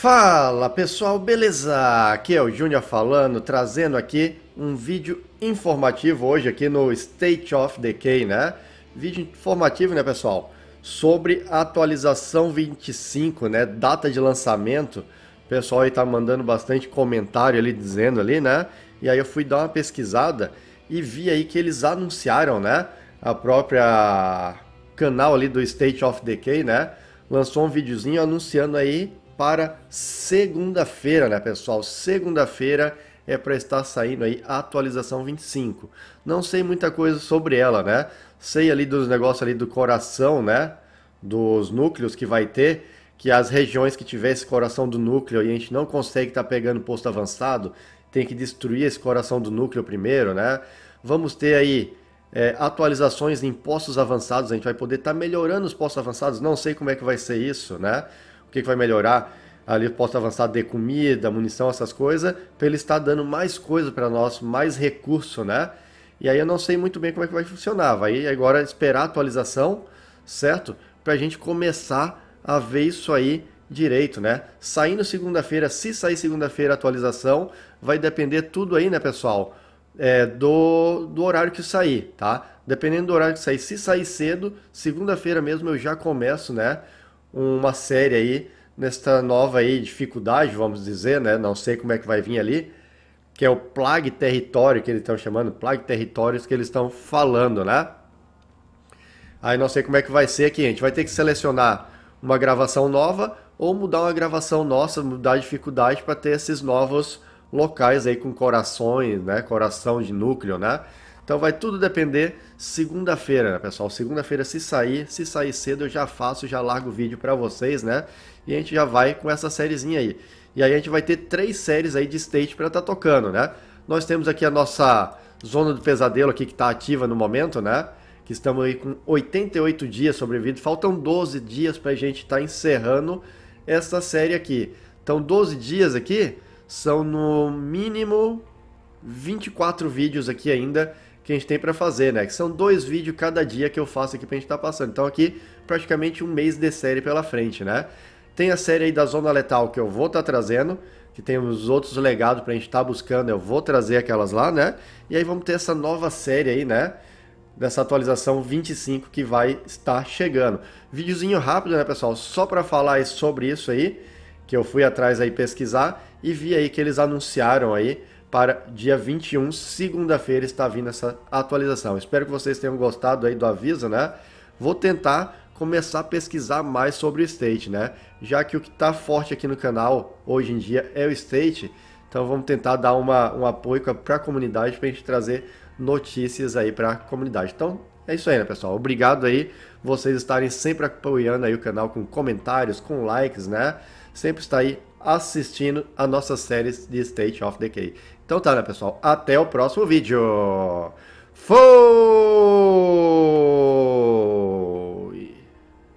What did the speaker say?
Fala pessoal, beleza? Aqui é o Júnior falando, trazendo aqui um vídeo informativo hoje aqui no State of Decay, né? Vídeo informativo, né pessoal? Sobre a atualização 25, né? Data de lançamento. O pessoal aí tá mandando bastante comentário ali, dizendo ali, né? E aí eu fui dar uma pesquisada e vi aí que eles anunciaram, né? A própria canal ali do State of Decay, né? Lançou um videozinho anunciando aí para segunda-feira, né, pessoal? Segunda-feira é para estar saindo aí a atualização 25. Não sei muita coisa sobre ela, né? Sei ali dos negócios ali do coração, né? Dos núcleos que vai ter, que as regiões que tiver esse coração do núcleo e a gente não consegue estar tá pegando posto avançado, tem que destruir esse coração do núcleo primeiro, né? Vamos ter aí é, atualizações em postos avançados, a gente vai poder estar tá melhorando os postos avançados, não sei como é que vai ser isso, né? o que, que vai melhorar ali eu posso avançar de comida, munição, essas coisas, para ele estar dando mais coisa para nós, mais recurso, né? E aí eu não sei muito bem como é que vai funcionar. Vai agora esperar a atualização, certo? Para a gente começar a ver isso aí direito, né? Saindo segunda-feira, se sair segunda-feira a atualização, vai depender tudo aí, né, pessoal? É, do, do horário que sair, tá? Dependendo do horário que sair, se sair cedo, segunda-feira mesmo eu já começo, né? uma série aí nesta nova aí dificuldade, vamos dizer, né? Não sei como é que vai vir ali, que é o Plague Território que eles estão chamando, Plague Territórios que eles estão falando, né? Aí não sei como é que vai ser aqui, a gente vai ter que selecionar uma gravação nova ou mudar uma gravação nossa, mudar a dificuldade para ter esses novos locais aí com corações, né? Coração de núcleo, né? Então vai tudo depender segunda-feira, né, pessoal. Segunda-feira se sair, se sair cedo eu já faço, já largo o vídeo para vocês, né? E a gente já vai com essa sériezinha aí. E aí a gente vai ter três séries aí de stage para estar tá tocando, né? Nós temos aqui a nossa zona do pesadelo aqui que está ativa no momento, né? Que estamos aí com 88 dias sobrevividos. Faltam 12 dias para a gente estar tá encerrando essa série aqui. Então 12 dias aqui são no mínimo 24 vídeos aqui ainda que a gente tem para fazer, né? Que são dois vídeos cada dia que eu faço aqui pra gente estar tá passando. Então aqui praticamente um mês de série pela frente, né? Tem a série aí da Zona Letal que eu vou estar tá trazendo, que tem os outros legados pra gente estar tá buscando, eu vou trazer aquelas lá, né? E aí vamos ter essa nova série aí, né? Dessa atualização 25 que vai estar chegando. Videozinho rápido, né, pessoal? Só para falar sobre isso aí, que eu fui atrás aí pesquisar e vi aí que eles anunciaram aí para dia 21, segunda-feira, está vindo essa atualização. Espero que vocês tenham gostado aí do aviso, né? Vou tentar começar a pesquisar mais sobre o State, né? Já que o que está forte aqui no canal hoje em dia é o State, então vamos tentar dar uma, um apoio para a comunidade para a gente trazer notícias aí para a comunidade. Então é isso aí, né, pessoal? Obrigado aí vocês estarem sempre apoiando aí o canal com comentários, com likes, né? Sempre está aí assistindo a nossa série de State of Decay. Então tá, né, pessoal? Até o próximo vídeo. Fui!